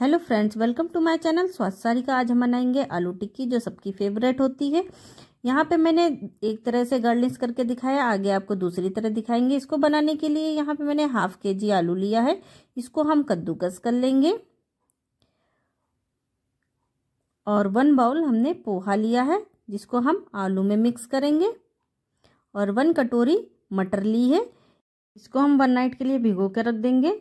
hello friends welcome to my channel स्वास्थ्य सारी का आज हम बनाएंगे आलू टिक्की जो सबकी फेवरेट होती है यहाँ पे मैंने एक तरह से गार्लिश करके दिखाया आगे आपको दूसरी तरह दिखाएंगे इसको बनाने के लिए यहाँ पे मैंने हाफ के जी आलू लिया है इसको हम कद्दूकस कर लेंगे और वन बाउल हमने पोहा लिया है जिसको हम आलू में मिक्स करेंगे और वन कटोरी मटर ली है इसको हम वन नाइट के लिए भिगो के रख देंगे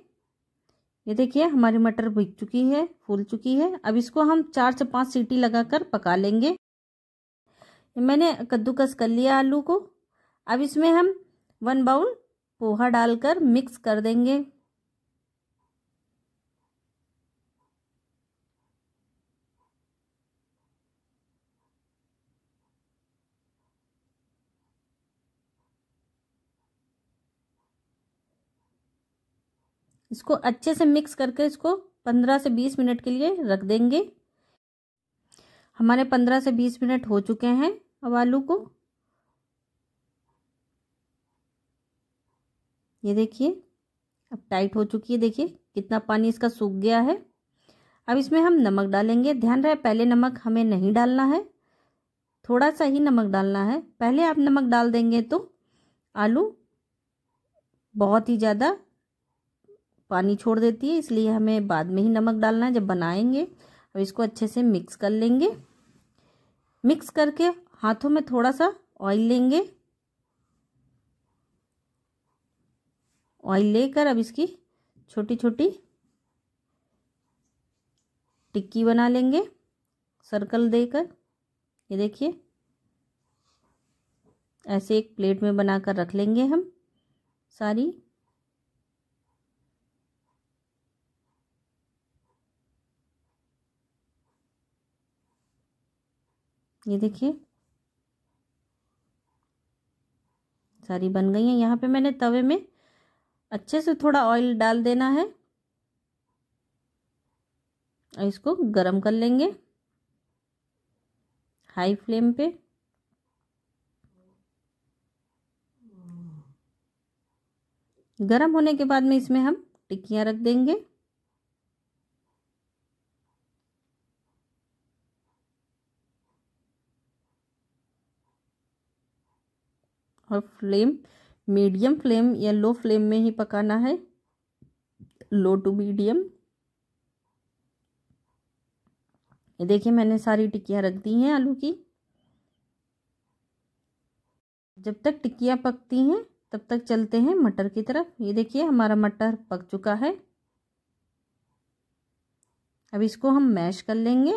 ये देखिए हमारी मटर भुग चुकी है फूल चुकी है अब इसको हम चार से पांच सीटी लगाकर पका लेंगे मैंने कद्दूकस कर लिया आलू को अब इसमें हम वन बाउल पोहा डालकर मिक्स कर देंगे इसको अच्छे से मिक्स करके इसको पंद्रह से बीस मिनट के लिए रख देंगे हमारे पंद्रह से बीस मिनट हो चुके हैं अब आलू को ये देखिए अब टाइट हो चुकी है देखिए कितना पानी इसका सूख गया है अब इसमें हम नमक डालेंगे ध्यान रहे पहले नमक हमें नहीं डालना है थोड़ा सा ही नमक डालना है पहले आप नमक डाल देंगे तो आलू बहुत ही ज़्यादा पानी छोड़ देती है इसलिए हमें बाद में ही नमक डालना है जब बनाएंगे अब इसको अच्छे से मिक्स कर लेंगे मिक्स करके हाथों में थोड़ा सा ऑयल लेंगे ऑयल लेकर अब इसकी छोटी छोटी टिक्की बना लेंगे सर्कल देकर ये देखिए ऐसे एक प्लेट में बनाकर रख लेंगे हम सारी ये देखिए सारी बन गई हैं यहाँ पे मैंने तवे में अच्छे से थोड़ा ऑयल डाल देना है और इसको गरम कर लेंगे हाई फ्लेम पे गरम होने के बाद में इसमें हम टिक्कियाँ रख देंगे और फ्लेम मीडियम फ्लेम या लो फ्लेम में ही पकाना है लो टू मीडियम ये देखिए मैंने सारी टिक्कियाँ रख दी हैं आलू की जब तक टिक्कियाँ पकती हैं तब तक चलते हैं मटर की तरफ ये देखिए हमारा मटर पक चुका है अब इसको हम मैश कर लेंगे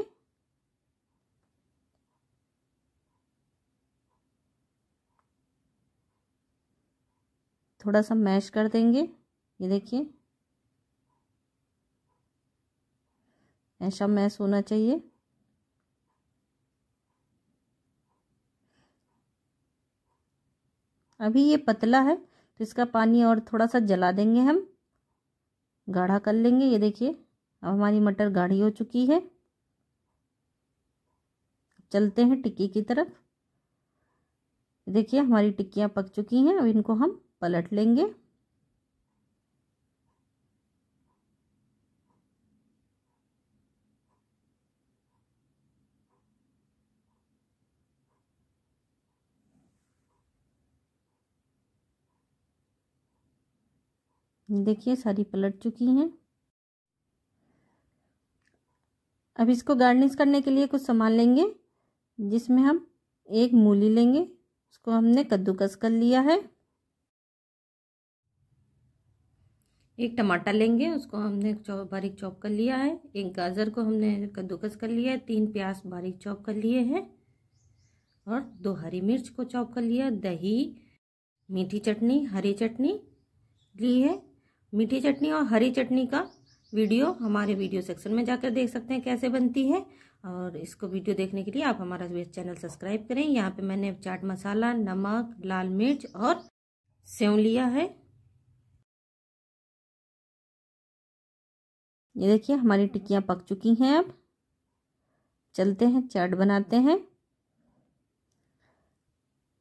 थोड़ा सा मैश कर देंगे ये देखिए ऐसा मैश होना चाहिए अभी ये पतला है तो इसका पानी और थोड़ा सा जला देंगे हम गाढ़ा कर लेंगे ये देखिए अब हमारी मटर गाढ़ी हो चुकी है चलते हैं टिक्की की तरफ देखिए हमारी टिक्कियाँ पक चुकी हैं अब इनको हम पलट लेंगे देखिए सारी पलट चुकी हैं अब इसको गार्निश करने के लिए कुछ सामान लेंगे जिसमें हम एक मूली लेंगे उसको हमने कद्दूकस कर लिया है एक टमाटर लेंगे उसको हमने चौ, बारीक चॉप कर लिया है एक गाजर को हमने कद्दूकस कर लिया है तीन प्याज बारीक चॉप कर लिए हैं और दो हरी मिर्च को चॉप कर लिया दही मीठी चटनी हरी चटनी ली है मीठी चटनी और हरी चटनी का वीडियो हमारे वीडियो सेक्शन में जाकर देख सकते हैं कैसे बनती है और इसको वीडियो देखने के लिए आप हमारा चैनल सब्सक्राइब करें यहाँ पे मैंने चाट मसाला नमक लाल मिर्च और सेव लिया है ये देखिए हमारी टिक्कियाँ पक चुकी हैं अब चलते हैं चाट बनाते हैं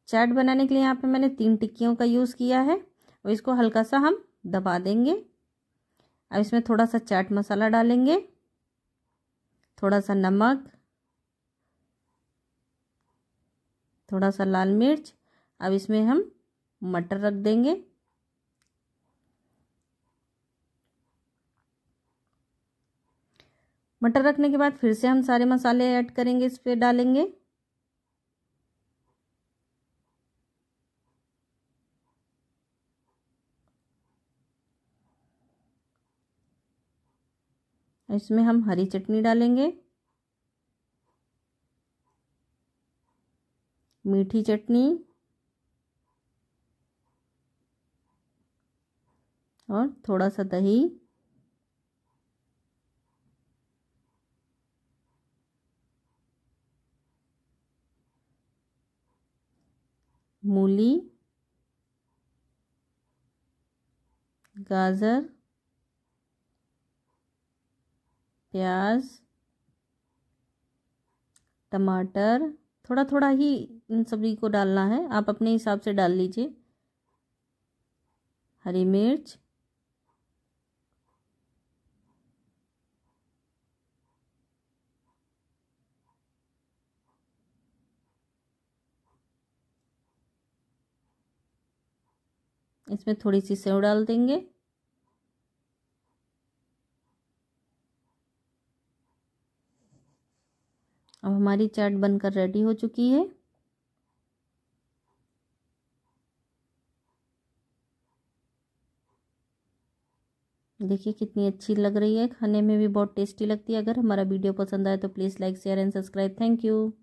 चाट बनाने के लिए यहाँ पे मैंने तीन टिक्कियों का यूज़ किया है और इसको हल्का सा हम दबा देंगे अब इसमें थोड़ा सा चाट मसाला डालेंगे थोड़ा सा नमक थोड़ा सा लाल मिर्च अब इसमें हम मटर रख देंगे मटर रखने के बाद फिर से हम सारे मसाले ऐड करेंगे इस पर डालेंगे इसमें हम हरी चटनी डालेंगे मीठी चटनी और थोड़ा सा दही मूली गाजर प्याज टमाटर थोड़ा थोड़ा ही इन सब्जी को डालना है आप अपने हिसाब से डाल लीजिए हरी मिर्च इसमें थोड़ी सी सेव डाल देंगे अब हमारी चाट बनकर रेडी हो चुकी है देखिए कितनी अच्छी लग रही है खाने में भी बहुत टेस्टी लगती है अगर हमारा वीडियो पसंद आए तो please like share and subscribe thank you